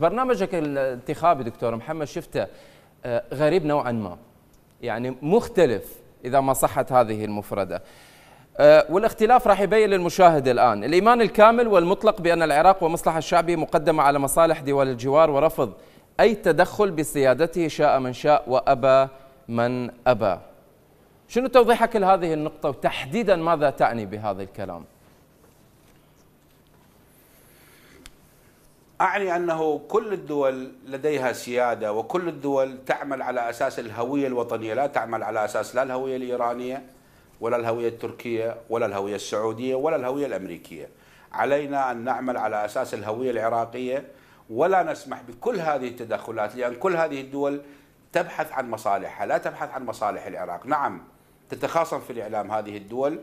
برنامجك الانتخابي دكتور محمد شفته آه، غريب نوعا ما يعني مختلف إذا ما صحت هذه المفردة آه، والاختلاف راح يبين للمشاهد الآن الإيمان الكامل والمطلق بأن العراق ومصلحة الشعبي مقدمة على مصالح دول الجوار ورفض أي تدخل بسيادته شاء من شاء وأبى من أبى شنو توضيحك لهذه النقطة وتحديدا ماذا تعني بهذا الكلام؟ أعني أنه كل الدول لديها سيادة وكل الدول تعمل على أساس الهوية الوطنية لا تعمل على أساس لا الهوية الإيرانية ولا الهوية التركية ولا الهوية السعودية ولا الهوية الأمريكية علينا أن نعمل على أساس الهوية العراقية ولا نسمح بكل هذه التدخلات لأن كل هذه الدول تبحث عن مصالحها لا تبحث عن مصالح العراق نعم تتخاصم في الإعلام هذه الدول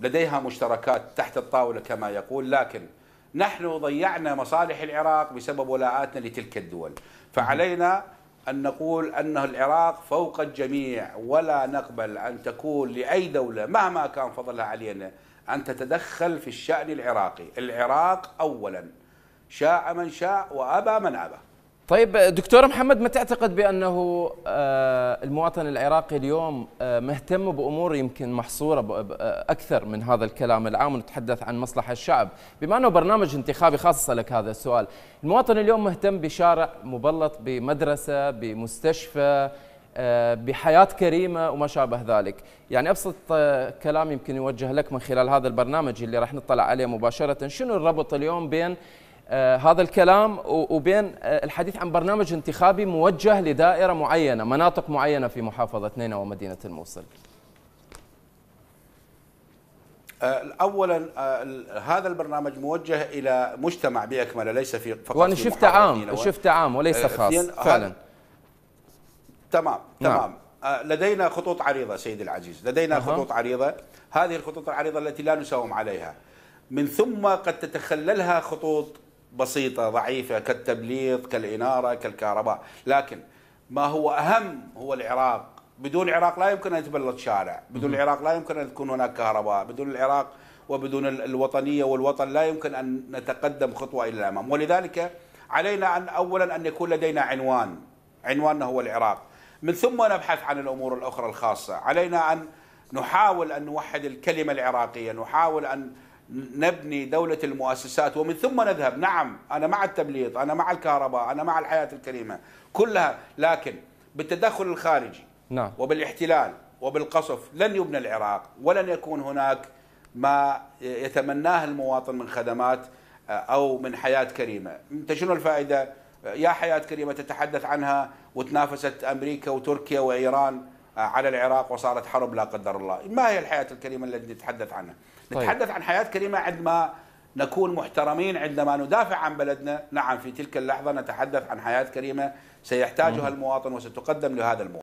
لديها مشتركات تحت الطاولة كما يقول لكن نحن ضيعنا مصالح العراق بسبب ولاءاتنا لتلك الدول فعلينا أن نقول أن العراق فوق الجميع ولا نقبل أن تكون لأي دولة مهما كان فضلها علينا أن تتدخل في الشأن العراقي العراق أولا شاء من شاء وأبى من أبى طيب دكتور محمد ما تعتقد بانه آه، المواطن العراقي اليوم آه، مهتم بامور يمكن محصوره آه، اكثر من هذا الكلام العام ونتحدث عن مصلحه الشعب، بما انه برنامج انتخابي خاصة لك هذا السؤال، المواطن اليوم مهتم بشارع مبلط بمدرسه بمستشفى بحياه كريمه وما شابه ذلك، يعني ابسط كلام يمكن يوجه لك من خلال هذا البرنامج اللي راح نطلع عليه مباشره، شنو الربط اليوم بين آه، هذا الكلام وبين آه، الحديث عن برنامج انتخابي موجه لدائرة معينة مناطق معينة في محافظة نينوى ومدينة الموصل آه، اولا هذا البرنامج موجه الى مجتمع باكمله ليس في فقط وانا شفت عام شفت عام وليس خاص فعلا تمام نعم. تمام لدينا خطوط عريضه سيدي العزيز لدينا خطوط عريضه هذه الخطوط العريضه التي لا نساوم عليها من ثم قد تتخللها خطوط بسيطة ضعيفة كالتبليط كالإنارة كالكهرباء لكن ما هو أهم هو العراق بدون العراق لا يمكن أن يتبلط شارع بدون العراق لا يمكن أن تكون هناك كهرباء بدون العراق وبدون الوطنية والوطن لا يمكن أن نتقدم خطوة إلى الأمام ولذلك علينا أن أولا أن يكون لدينا عنوان عنواننا هو العراق من ثم نبحث عن الأمور الأخرى الخاصة علينا أن نحاول أن نوحد الكلمة العراقية نحاول أن نبني دولة المؤسسات ومن ثم نذهب نعم أنا مع التبليط أنا مع الكهرباء أنا مع الحياة الكريمة كلها لكن بالتدخل الخارجي نعم. وبالاحتلال وبالقصف لن يبنى العراق ولن يكون هناك ما يتمناه المواطن من خدمات آه، أو من حياة كريمة أنت شنو الفائدة يا حياة كريمة تتحدث عنها وتنافست أمريكا وتركيا وإيران آه، على العراق وصارت حرب لا قدر الله ما هي الحياة الكريمة التي نتحدث عنها طيب. نتحدث عن حياة كريمة عندما نكون محترمين عندما ندافع عن بلدنا نعم في تلك اللحظة نتحدث عن حياة كريمة سيحتاجها المواطن وستقدم لهذا المواطن